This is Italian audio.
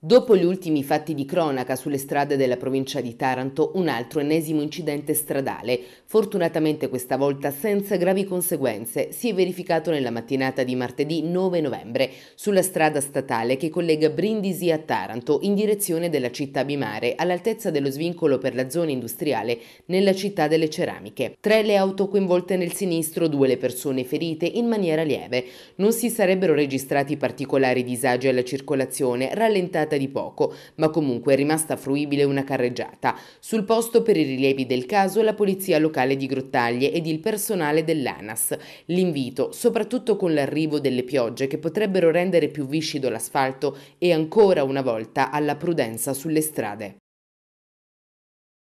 Dopo gli ultimi fatti di cronaca sulle strade della provincia di Taranto, un altro ennesimo incidente stradale, fortunatamente questa volta senza gravi conseguenze, si è verificato nella mattinata di martedì 9 novembre sulla strada statale che collega Brindisi a Taranto in direzione della città Bimare all'altezza dello svincolo per la zona industriale nella città delle ceramiche. Tre le auto coinvolte nel sinistro, due le persone ferite in maniera lieve. Non si sarebbero registrati particolari disagi alla circolazione, rallentati trattata di poco, ma comunque è rimasta fruibile una carreggiata. Sul posto per i rilievi del caso la polizia locale di Grottaglie ed il personale dell'ANAS. L'invito, soprattutto con l'arrivo delle piogge che potrebbero rendere più viscido l'asfalto è ancora una volta alla prudenza sulle strade.